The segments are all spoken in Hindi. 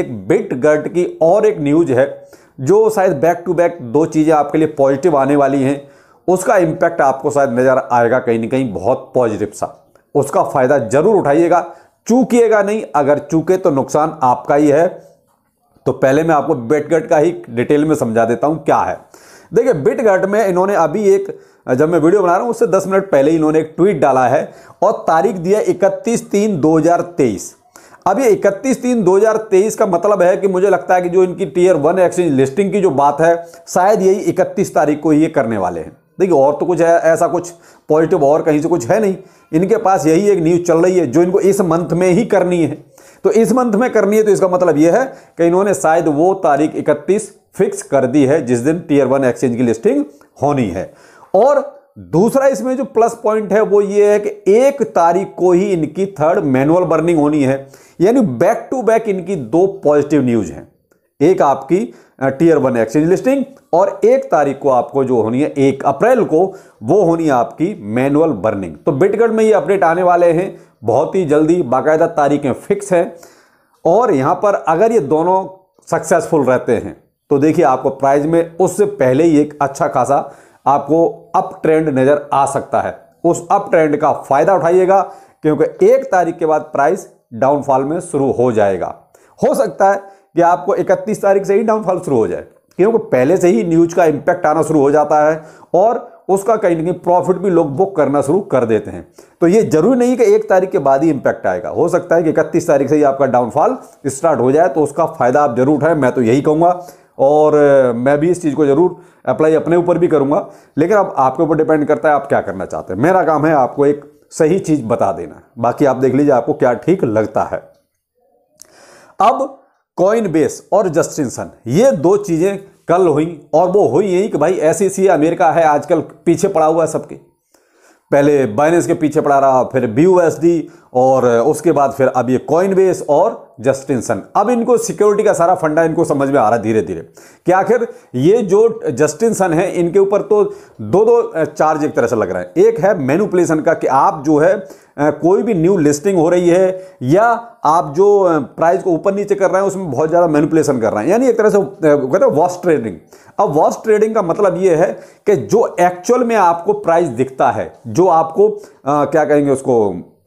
एक बिट गर्ट की और एक न्यूज है जो शायद बैक टू बैक दो चीज़ें आपके लिए पॉजिटिव आने वाली हैं उसका इम्पैक्ट आपको शायद नज़र आएगा कहीं ना कहीं बहुत पॉजिटिव सा उसका फ़ायदा ज़रूर उठाइएगा चूकिएगा नहीं अगर चूके तो नुकसान आपका ही है तो पहले मैं आपको बिटगट का ही डिटेल में समझा देता हूं क्या है देखिए बिटगट में इन्होंने अभी एक जब मैं वीडियो बना रहा हूं उससे 10 मिनट पहले इन्होंने एक ट्वीट डाला है और तारीख दिया 31 तीन अब ये 31 तीन 2023 का मतलब है कि मुझे लगता है कि जो इनकी टीयर वन एक्सचेंज लिस्टिंग की जो बात है शायद यही 31 तारीख को ये करने वाले हैं देखिए और तो कुछ है ऐसा कुछ पॉजिटिव और कहीं से कुछ है नहीं इनके पास यही एक न्यूज़ चल रही है जो इनको इस मंथ में ही करनी है तो इस मंथ में करनी है तो इसका मतलब यह है कि इन्होंने शायद वो तारीख इकतीस फिक्स कर दी है जिस दिन टीयर वन एक्सचेंज की लिस्टिंग होनी है और दूसरा इसमें जो प्लस पॉइंट है वो ये है कि एक तारीख को ही इनकी थर्ड मैनुअल बर्निंग होनी है यानी बैक टू बैक इनकी दो पॉजिटिव न्यूज हैं एक आपकी टीयर वन एक्सचेंज लिस्टिंग और एक तारीख को आपको जो होनी है एक अप्रैल को वो होनी है आपकी मैनुअल बर्निंग तो बिटगढ़ में ये अपडेट आने वाले हैं बहुत ही जल्दी बाकायदा तारीखें फिक्स हैं और यहाँ पर अगर ये दोनों सक्सेसफुल रहते हैं तो देखिए आपको प्राइज में उससे पहले ही एक अच्छा खासा आपको अप ट्रेंड नज़र आ सकता है उस अप ट्रेंड का फ़ायदा उठाइएगा क्योंकि एक तारीख के बाद प्राइस डाउनफॉल में शुरू हो जाएगा हो सकता है कि आपको 31 तारीख से ही डाउनफॉल शुरू हो जाए क्योंकि पहले से ही न्यूज का इंपैक्ट आना शुरू हो जाता है और उसका कहीं ना कहीं प्रॉफिट भी लोग बुक करना शुरू कर देते हैं तो ये जरूरी नहीं कि एक तारीख के बाद ही इंपैक्ट आएगा हो सकता है कि इकतीस तारीख से ही आपका डाउनफॉल स्टार्ट हो जाए तो उसका फायदा आप जरूर उठाएं मैं तो यही कहूँगा और मैं भी इस चीज़ को ज़रूर अप्लाई अपने ऊपर भी करूँगा लेकिन अब आपके ऊपर डिपेंड करता है आप क्या करना चाहते हैं मेरा काम है आपको एक सही चीज़ बता देना बाकी आप देख लीजिए आपको क्या ठीक लगता है अब कॉइन बेस और जस्टिनसन ये दो चीज़ें कल हुई और वो हुई यही कि भाई ऐसी सी अमेरिका है आजकल पीछे पड़ा हुआ है सबके पहले बाइनेंस के पीछे पड़ा रहा फिर बी और उसके बाद फिर अब ये कॉइनबेस और जस्टिनसन अब इनको सिक्योरिटी का सारा फंडा इनको समझ में आ रहा धीरे धीरे कि आखिर ये जो जस्टिनसन है इनके ऊपर तो दो दो चार्ज एक तरह से लग रहा है एक है मैनुपलेशन का कि आप जो है कोई भी न्यू लिस्टिंग हो रही है या आप जो प्राइस को ऊपर नीचे कर रहे हैं उसमें बहुत ज़्यादा मैनुपलेशन कर रहे हैं यानी एक तरह से कहते हैं वॉश ट्रेडिंग अब वॉश ट्रेडिंग का मतलब ये है कि जो एक्चुअल में आपको प्राइस दिखता है जो आपको आ, क्या कहेंगे उसको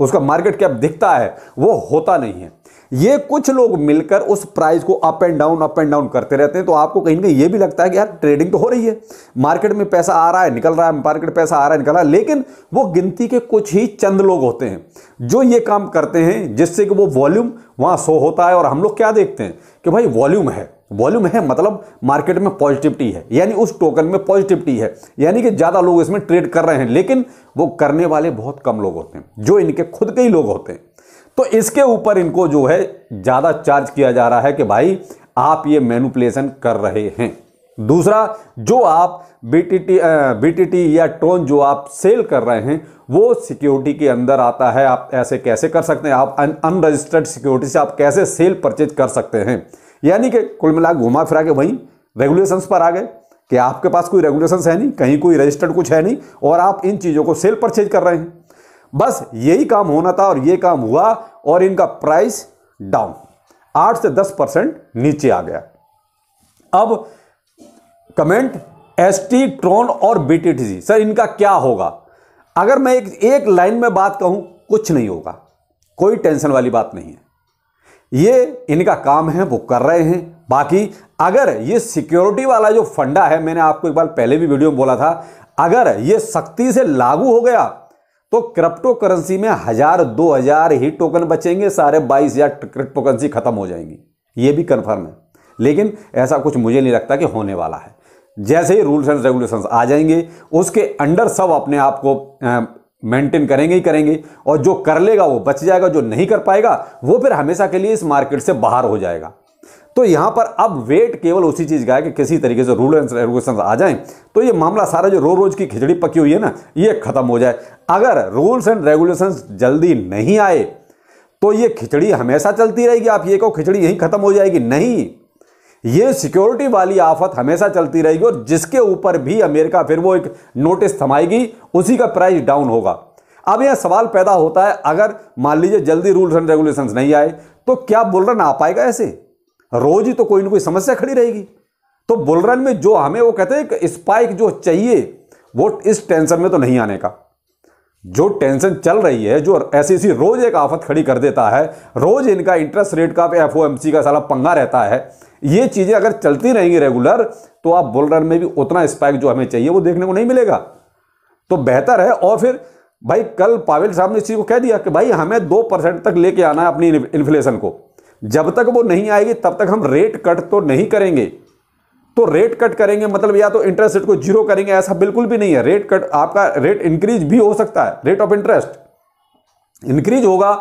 उसका मार्केट कैप दिखता है वो होता नहीं है ये कुछ लोग मिलकर उस प्राइस को up and down up and down करते रहते हैं तो आपको कहीं ना कहीं ये भी लगता है कि यार ट्रेडिंग तो हो रही है मार्केट में पैसा आ रहा है निकल रहा है मार्केट पैसा आ रहा है निकल रहा है लेकिन वो गिनती के कुछ ही चंद लोग होते हैं जो ये काम करते हैं जिससे कि वो वॉल्यूम वहाँ शो होता है और हम लोग क्या देखते हैं कि भाई वॉल्यूम है वॉल्यूम है मतलब मार्केट में पॉजिटिविटी है यानी उस टोकन में पॉजिटिविटी है यानी कि ज़्यादा लोग इसमें ट्रेड कर रहे हैं लेकिन वो करने वाले बहुत कम लोग होते हैं जो इनके खुद के ही लोग होते हैं तो इसके ऊपर इनको जो है ज़्यादा चार्ज किया जा रहा है कि भाई आप ये मैनुपलेसन कर रहे हैं दूसरा जो आप टी टी या टोन जो आप सेल कर रहे हैं वो सिक्योरिटी के अंदर आता है आप ऐसे कैसे कर सकते हैं आप अनरजिस्टर्ड सिक्योरिटी से आप कैसे सेल परचेज कर सकते हैं यानी कि कुल मिला घुमा फिरा के वहीं रेगुलेशंस पर आ गए कि आपके पास कोई रेगुलेशंस है नहीं कहीं कोई रजिस्टर्ड कुछ है नहीं और आप इन चीज़ों को सेल परचेज कर रहे हैं बस यही काम होना था और ये काम हुआ और इनका प्राइस डाउन आठ से दस परसेंट नीचे आ गया अब कमेंट एस टी ट्रोन और B T T C sir इनका क्या होगा अगर मैं एक एक लाइन में बात कहूं कुछ नहीं होगा कोई टेंशन वाली बात नहीं है ये इनका काम है वो कर रहे हैं बाकी अगर ये सिक्योरिटी वाला जो फंडा है मैंने आपको एक बार पहले भी वीडियो में बोला था अगर ये सख्ती से लागू हो गया तो क्रिप्टो करेंसी में हजार दो हजार ही टोकन बचेंगे सारे बाईस हजार क्रिप्टो करेंसी खत्म हो जाएंगी ये भी कन्फर्म है लेकिन ऐसा कुछ मुझे नहीं लगता कि होने वाला है जैसे ही रूल्स एंड रेगुलेशंस आ जाएंगे उसके अंडर सब अपने आप को मेंटेन करेंगे ही करेंगे और जो कर लेगा वो बच जाएगा जो नहीं कर पाएगा वो फिर हमेशा के लिए इस मार्केट से बाहर हो जाएगा तो यहां पर अब वेट केवल उसी चीज का है कि किसी तरीके से रूल एंड रेगुलेशन आ जाए तो ये मामला सारा जो रोज रोज की खिचड़ी पकी हुई है ना ये खत्म हो जाए अगर रूल्स एंड रेगुलेशन जल्दी नहीं आए तो ये खिचड़ी हमेशा चलती रहेगी आप ये कहो खिचड़ी यहीं खत्म हो जाएगी नहीं ये सिक्योरिटी वाली आफत हमेशा चलती रहेगी और जिसके ऊपर भी अमेरिका फिर वो एक नोटिस थमाएगी उसी का प्राइस डाउन होगा अब यह सवाल पैदा होता है अगर मान लीजिए जल्दी रूल्स एंड रेगुलेशन नहीं आए तो क्या बुलरन आ पाएगा ऐसे रोज ही तो कोई ना कोई समस्या खड़ी रहेगी तो बुलरन में जो हमें वो कहते हैं स्पाइक जो चाहिए वो इस टेंशन में तो नहीं आने का जो टेंशन चल रही है जो एस e रोज एक आफत खड़ी कर देता है रोज इनका इंटरेस्ट रेट का एफ का सारा पंगा रहता है ये चीज़ें अगर चलती रहेंगी रेगुलर तो आप बुलरन में भी उतना स्पाइक जो हमें चाहिए वो देखने को नहीं मिलेगा तो बेहतर है और फिर भाई कल पावेल साहब ने इस चीज़ को कह दिया कि भाई हमें दो परसेंट तक लेके आना है अपनी इन्फ्लेशन को जब तक वो नहीं आएगी तब तक हम रेट कट तो नहीं करेंगे तो रेट कट करेंगे मतलब या तो इंटरेस्ट रेट को जीरो करेंगे ऐसा बिल्कुल भी नहीं है रेट कट आपका रेट इंक्रीज भी हो सकता है रेट ऑफ इंटरेस्ट इंक्रीज होगा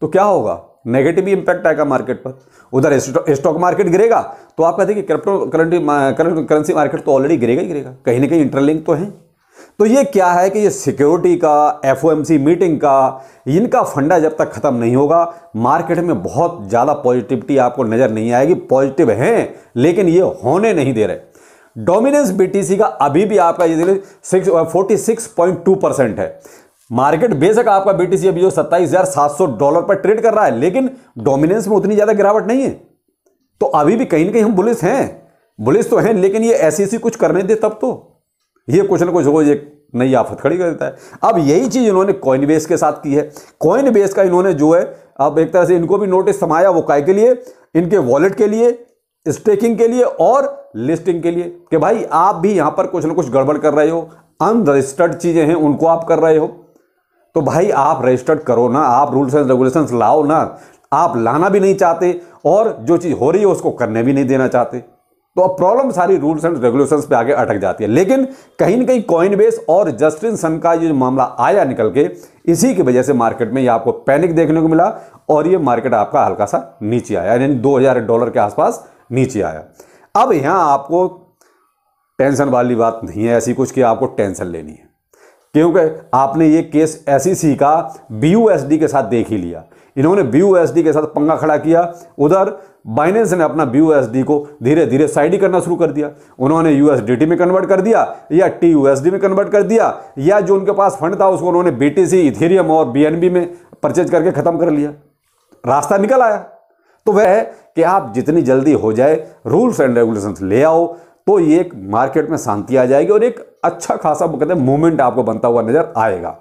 तो क्या होगा नेगेटिव इंपैक्ट आएगा मार्केट पर उधर स्टॉक मार्केट गिरेगा तो आप कहते हैं कि क्रिप्टो करेंसी मार्केट तो ऑलरेडी गिरेगा ही गिरेगा कहीं ना कहीं इंटरलिंक तो है तो ये क्या है कि ये सिक्योरिटी का एफओएमसी मीटिंग का इनका फंडा जब तक ख़त्म नहीं होगा मार्केट में बहुत ज़्यादा पॉजिटिविटी आपको नज़र नहीं आएगी पॉजिटिव हैं लेकिन ये होने नहीं दे रहे डोमिनेंस बीटीसी का अभी भी आपका ये forty six point two percent है मार्केट बेशक आपका बीटीसी अभी जो सत्ताईस हज़ार सात सौ डॉलर पर ट्रेड कर रहा है लेकिन डोमिनेंस में उतनी ज़्यादा गिरावट नहीं है तो अभी भी कहीं ना कहीं हम बुलिस हैं बुलिस तो हैं लेकिन ये ऐसी ऐसी e कुछ करने दे तब तो ये कुछ ना कुछ रोज एक नई आफत खड़ी कर देता है अब यही चीज़ इन्होंने कॉइन बेस के साथ की है कॉइन बेस का इन्होंने जो है अब एक तरह से इनको भी नोटिस समाया वो काय के लिए इनके वॉलेट के लिए स्टेकिंग के लिए और लिस्टिंग के लिए कि भाई आप भी यहां पर कुछ ना कुछ गड़बड़ कर रहे हो अनरजिस्टर्ड चीज़ें हैं उनको आप कर रहे हो तो भाई आप रजिस्टर्ड करो ना आप रूल्स एंड रेगुलेशंस लाओ ना आप लाना भी नहीं चाहते और जो चीज़ हो रही है उसको करने भी नहीं देना चाहते तो अब प्रॉब्लम सारी रूल्स एंड रेगुलेशंस पे आगे अटक जाती है लेकिन कहीं ना कहीं कॉइन बेस और जस्टिन सन का ये मामला आया निकल के इसी की वजह से मार्केट में ये आपको पैनिक देखने को मिला और ये मार्केट आपका हल्का सा नीचे आया यानी दो डॉलर के आसपास नीचे आया अब यहाँ आपको टेंशन वाली बात नहीं है ऐसी कुछ कि आपको टेंशन लेनी है क्योंकि आपने ये केस एस e का बी के साथ देख ही लिया इन्होंने बी के साथ पंगा खड़ा किया उधर बाइनेंस ने अपना बी को धीरे धीरे साइड ही करना शुरू कर दिया उन्होंने यू में कन्वर्ट कर दिया या टी में कन्वर्ट कर दिया या जो उनके पास फंड था उसको उन्होंने बीटीसी इथेरियम और बीएनबी में परचेज करके ख़त्म कर लिया रास्ता निकल आया तो वह है कि आप जितनी जल्दी हो जाए रूल्स एंड रेगुलेशंस ले आओ तो ये एक मार्केट में शांति आ जाएगी और एक अच्छा खासा कहते हैं मूवमेंट आपको बनता हुआ नज़र आएगा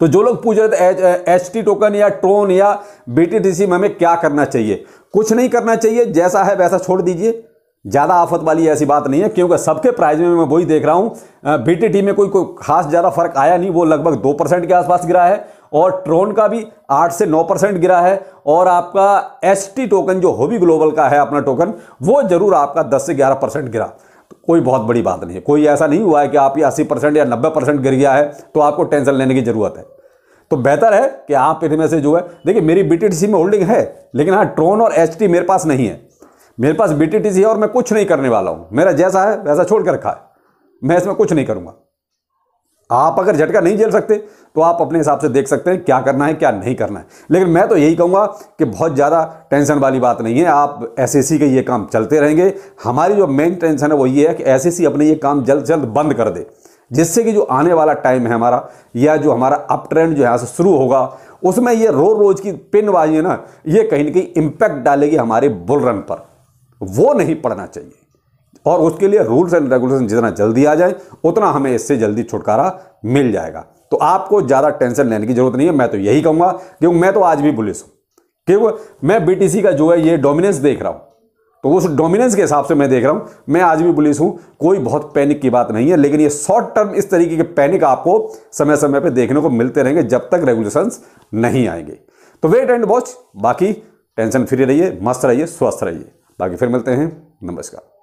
तो जो लोग पूछ रहे थे एच टी टोकन या ट्रोन या बीटीटीसी में हमें क्या करना चाहिए कुछ नहीं करना चाहिए जैसा है वैसा छोड़ दीजिए ज़्यादा आफत वाली ऐसी बात नहीं है क्योंकि सबके प्राइस में मैं वही देख रहा हूँ बीटीटी में कोई कोई खास ज़्यादा फर्क आया नहीं वो लगभग दो परसेंट के आसपास गिरा है और ट्रोन का भी आठ से नौ परसेंट गिरा है और आपका एस टोकन जो होबी ग्लोबल का है अपना टोकन वो जरूर आपका दस से ग्यारह परसेंट गिरा कोई बहुत बड़ी बात नहीं है कोई ऐसा नहीं हुआ है कि आप ये अस्सी परसेंट या नब्बे परसेंट गिर गया है तो आपको टेंशन लेने की ज़रूरत है तो बेहतर है कि आप इनमें से जो है देखिए मेरी बी में होल्डिंग है लेकिन हाँ ट्रोन और एच मेरे पास नहीं है मेरे पास बी है और मैं कुछ नहीं करने वाला हूँ मेरा जैसा है वैसा छोड़ कर रखा है मैं इसमें कुछ नहीं करूँगा आप अगर झटका नहीं झेल सकते तो आप अपने हिसाब से देख सकते हैं क्या करना है क्या नहीं करना है लेकिन मैं तो यही कहूंगा कि बहुत ज़्यादा टेंशन वाली बात नहीं है आप एस के ये काम चलते रहेंगे हमारी जो मेन टेंशन है वो ये है कि एस अपने ये काम जल्द जल्द बंद कर दे जिससे कि जो आने वाला टाइम है हमारा या जो हमारा अप ट्रेंड जो है से शुरू होगा उसमें ये रोज रोज की पिनबाजी है ना ये कहीं ना कहीं इम्पैक्ट डालेगी हमारे बुलरन पर वो नहीं पड़ना चाहिए और उसके लिए रूल्स एंड रेगुलेशन जितना जल्दी आ जाए उतना हमें इससे जल्दी छुटकारा मिल जाएगा तो आपको ज़्यादा टेंशन लेने की जरूरत नहीं है मैं तो यही कहूँगा क्योंकि मैं तो आज भी पुलिस हूँ क्योंकि मैं बीटीसी का जो है ये डोमिनेंस देख रहा हूँ तो उस डोमिनेंस के हिसाब से मैं देख रहा हूँ मैं आज भी पुलिस हूँ कोई बहुत पैनिक की बात नहीं है लेकिन ये शॉर्ट टर्म इस तरीके के पैनिक आपको समय समय पर देखने को मिलते रहेंगे जब तक रेगुलेशन नहीं आएंगे तो वेट एंड वॉच बाकी टेंशन फ्री रहिए मस्त रहिए स्वस्थ रहिए बाकी फिर मिलते हैं नमस्कार